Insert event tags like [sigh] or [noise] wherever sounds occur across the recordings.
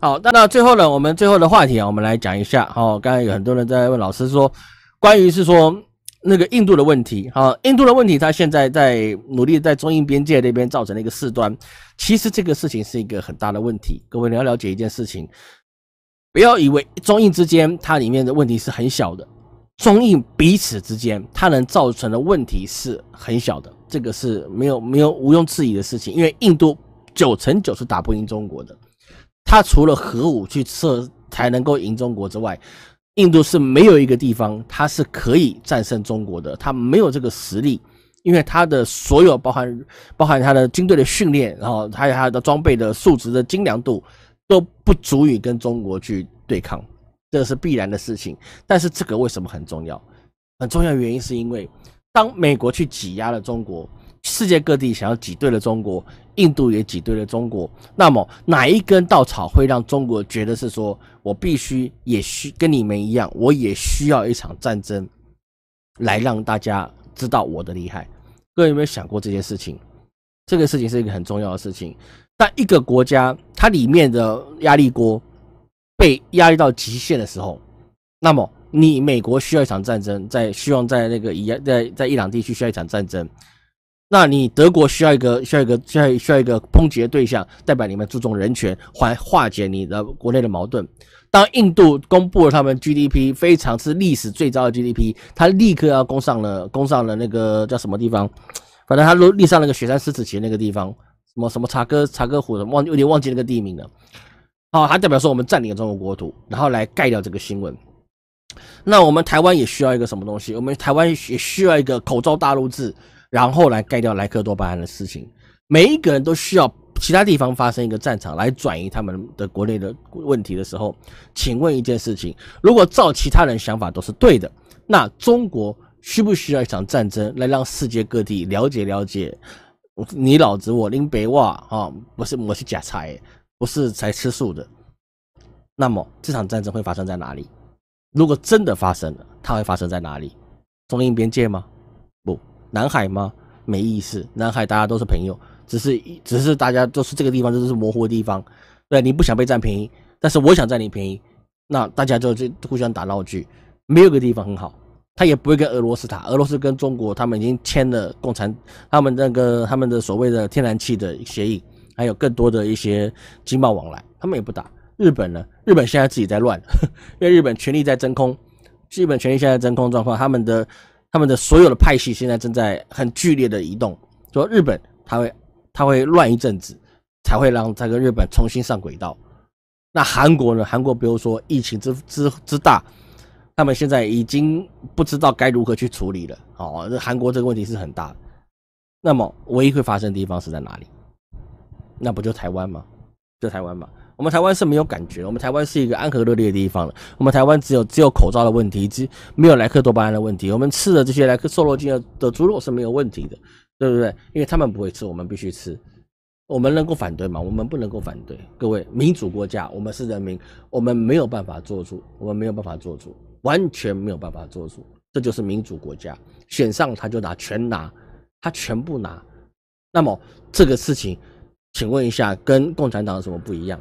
好，那那最后呢？我们最后的话题啊，我们来讲一下。好，刚刚有很多人在问老师说，关于是说那个印度的问题。好，印度的问题，他现在在努力在中印边界那边造成了一个事端。其实这个事情是一个很大的问题。各位你要了解一件事情，不要以为中印之间它里面的问题是很小的，中印彼此之间它能造成的问题是很小的，这个是没有没有毋庸置疑的事情。因为印度九成九是打不赢中国的。他除了核武去射才能够赢中国之外，印度是没有一个地方，他是可以战胜中国的，他没有这个实力，因为他的所有包含包含他的军队的训练，然后还有他的装备的数值的精良度都不足以跟中国去对抗，这是必然的事情。但是这个为什么很重要？很重要原因是因为当美国去挤压了中国。世界各地想要挤兑了中国，印度也挤兑了中国。那么哪一根稻草会让中国觉得是说，我必须也需跟你们一样，我也需要一场战争来让大家知道我的厉害？各位有没有想过这件事情？这个事情是一个很重要的事情。但一个国家它里面的压力锅被压力到极限的时候，那么你美国需要一场战争，在希望在那个伊在在伊朗地区需要一场战争。那你德国需要一个需要一个需要需要一个抨击的对象，代表你们注重人权，还化解你的国内的矛盾。当印度公布了他们 GDP 非常是历史最糟的 GDP，他立刻要攻上了攻上了那个叫什么地方？反正他都立上了个雪山狮子旗那个地方，什么什么查戈查戈湖的忘有点忘记那个地名了。好，他代表说我们占领了中国国土，然后来盖掉这个新闻。那我们台湾也需要一个什么东西？我们台湾也需要一个口罩大陆制。然后来盖掉莱克多巴胺的事情，每一个人都需要其他地方发生一个战场来转移他们的国内的问题的时候，请问一件事情：如果照其他人想法都是对的，那中国需不需要一场战争来让世界各地了解了解？你老子我林北沃啊，不是我是假财，不是才吃素的。那么这场战争会发生在哪里？如果真的发生了，它会发生在哪里？中印边界吗？不。南海吗？没意思。南海大家都是朋友，只是只是大家都是这个地方，这是模糊的地方。对你不想被占便宜，但是我想占你便宜，那大家就就互相打闹剧，没有个地方很好。他也不会跟俄罗斯打，俄罗斯跟中国他们已经签了共产，他们那个他们的所谓的天然气的协议，还有更多的一些经贸往来，他们也不打。日本呢？日本现在自己在乱，因 [laughs] 为日本权力在真空，日本权力现在真空状况，他们的。他们的所有的派系现在正在很剧烈的移动，说日本他会他会乱一阵子，才会让这个日本重新上轨道。那韩国呢？韩国比如说疫情之之之大，他们现在已经不知道该如何去处理了。哦，韩国这个问题是很大。那么唯一会发生的地方是在哪里？那不就台湾吗？就台湾嘛。我们台湾是没有感觉，我们台湾是一个安和乐利的地方了。我们台湾只有只有口罩的问题，只没有莱克多巴胺的问题。我们吃的这些莱克瘦肉精的的猪肉是没有问题的，对不对？因为他们不会吃，我们必须吃。我们能够反对吗？我们不能够反对。各位民主国家，我们是人民，我们没有办法做主，我们没有办法做主，完全没有办法做主。这就是民主国家，选上他就拿全拿，他全部拿。那么这个事情，请问一下，跟共产党有什么不一样？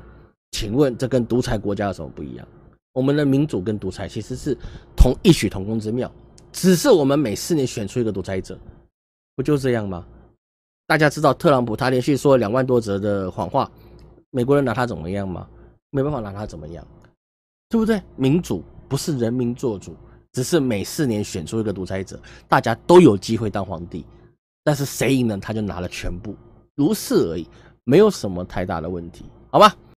请问这跟独裁国家有什么不一样？我们的民主跟独裁其实是同异曲同工之妙，只是我们每四年选出一个独裁者，不就这样吗？大家知道特朗普他连续说两万多则的谎话，美国人拿他怎么样吗？没办法拿他怎么样，对不对？民主不是人民做主，只是每四年选出一个独裁者，大家都有机会当皇帝，但是谁赢了他就拿了全部，如是而已，没有什么太大的问题，好吧？